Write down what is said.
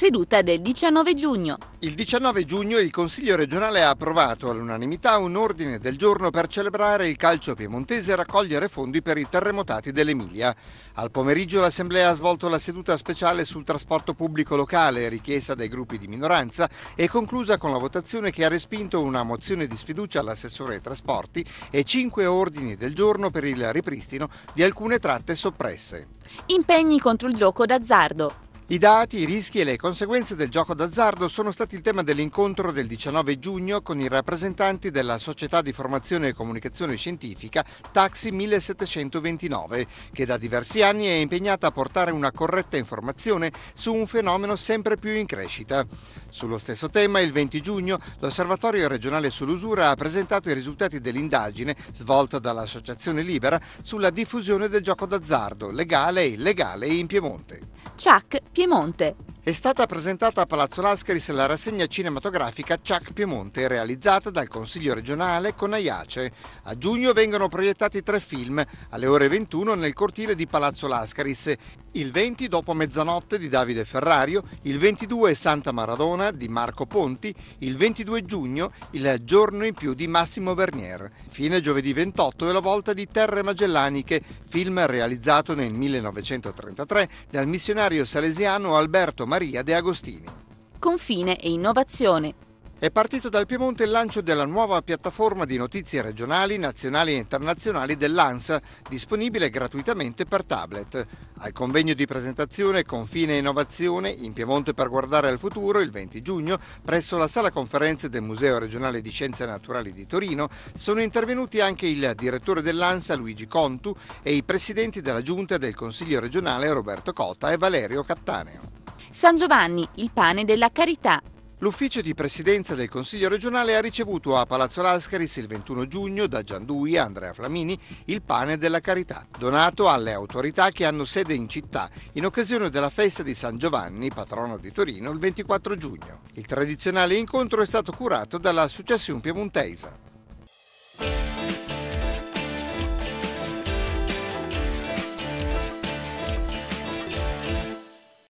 seduta del 19 giugno. Il 19 giugno il Consiglio regionale ha approvato all'unanimità un ordine del giorno per celebrare il calcio piemontese e raccogliere fondi per i terremotati dell'Emilia. Al pomeriggio l'Assemblea ha svolto la seduta speciale sul trasporto pubblico locale richiesta dai gruppi di minoranza e conclusa con la votazione che ha respinto una mozione di sfiducia all'assessore ai trasporti e cinque ordini del giorno per il ripristino di alcune tratte soppresse. Impegni contro il gioco d'azzardo. I dati, i rischi e le conseguenze del gioco d'azzardo sono stati il tema dell'incontro del 19 giugno con i rappresentanti della società di formazione e comunicazione scientifica Taxi 1729, che da diversi anni è impegnata a portare una corretta informazione su un fenomeno sempre più in crescita. Sullo stesso tema, il 20 giugno, l'Osservatorio regionale sull'usura ha presentato i risultati dell'indagine svolta dall'Associazione Libera sulla diffusione del gioco d'azzardo, legale e illegale in Piemonte. Chuck Piemonte. È stata presentata a Palazzo Lascaris la rassegna cinematografica Chuck Piemonte, realizzata dal Consiglio regionale con Aiace. A giugno vengono proiettati tre film, alle ore 21 nel cortile di Palazzo Lascaris, il 20 dopo mezzanotte di Davide Ferrario, il 22 Santa Maradona di Marco Ponti, il 22 giugno il giorno in più di Massimo Vernier. Fine giovedì 28 è la volta di Terre Magellaniche, film realizzato nel 1933 dal missionario salesiano Alberto Maria De Agostini. Confine e innovazione è partito dal Piemonte il lancio della nuova piattaforma di notizie regionali, nazionali e internazionali dell'ANSA, disponibile gratuitamente per tablet. Al convegno di presentazione Confine e Innovazione in Piemonte per guardare al futuro il 20 giugno presso la sala conferenze del Museo regionale di Scienze Naturali di Torino sono intervenuti anche il direttore dell'ANSA Luigi Contu e i presidenti della Giunta del Consiglio regionale Roberto Cota e Valerio Cattaneo. San Giovanni, il pane della carità, L'ufficio di presidenza del Consiglio regionale ha ricevuto a Palazzo Lascaris il 21 giugno da Giandui Andrea Flamini il pane della carità, donato alle autorità che hanno sede in città in occasione della festa di San Giovanni, patrono di Torino, il 24 giugno. Il tradizionale incontro è stato curato dalla Successione Piemontesa.